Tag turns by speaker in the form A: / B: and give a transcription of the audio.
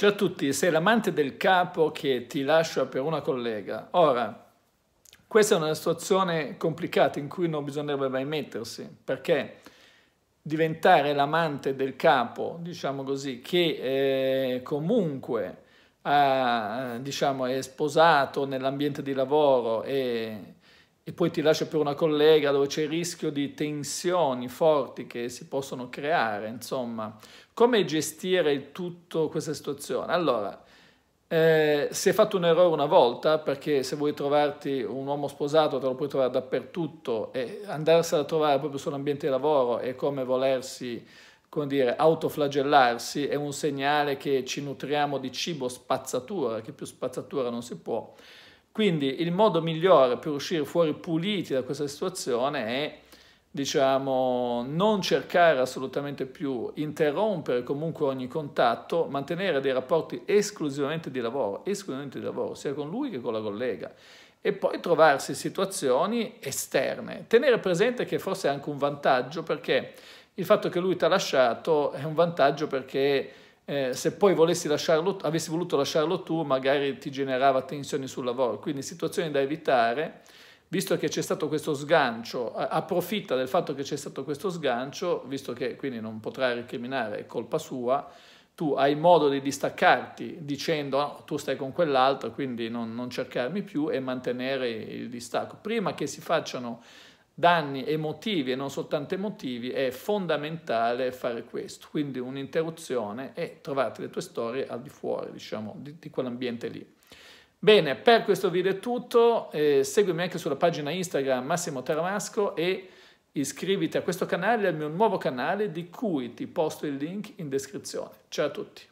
A: Ciao a tutti, sei l'amante del capo che ti lascia per una collega. Ora, questa è una situazione complicata in cui non bisognerebbe mai mettersi, perché diventare l'amante del capo, diciamo così, che eh, comunque ha, diciamo, è sposato nell'ambiente di lavoro e e poi ti lascia per una collega dove c'è il rischio di tensioni forti che si possono creare, insomma, come gestire tutta questa situazione? Allora, eh, se hai fatto un errore una volta, perché se vuoi trovarti un uomo sposato te lo puoi trovare dappertutto e andarsela a trovare proprio sull'ambiente di lavoro è come volersi come dire, autoflagellarsi è un segnale che ci nutriamo di cibo spazzatura, che più spazzatura non si può. Quindi il modo migliore per uscire fuori puliti da questa situazione è, diciamo, non cercare assolutamente più, interrompere comunque ogni contatto, mantenere dei rapporti esclusivamente di lavoro, esclusivamente di lavoro, sia con lui che con la collega. E poi trovarsi situazioni esterne. Tenere presente che forse è anche un vantaggio perché il fatto che lui ti ha lasciato è un vantaggio perché eh, se poi lasciarlo, avessi voluto lasciarlo tu, magari ti generava tensioni sul lavoro. Quindi situazioni da evitare, visto che c'è stato questo sgancio, approfitta del fatto che c'è stato questo sgancio, visto che quindi non potrà recriminare, è colpa sua, tu hai modo di distaccarti dicendo no, tu stai con quell'altro, quindi non, non cercarmi più e mantenere il distacco. Prima che si facciano danni emotivi e non soltanto emotivi, è fondamentale fare questo. Quindi un'interruzione e trovate le tue storie al di fuori, diciamo, di, di quell'ambiente lì. Bene, per questo video è tutto, eh, seguimi anche sulla pagina Instagram Massimo Taramasco e iscriviti a questo canale, al mio nuovo canale di cui ti posto il link in descrizione. Ciao a tutti!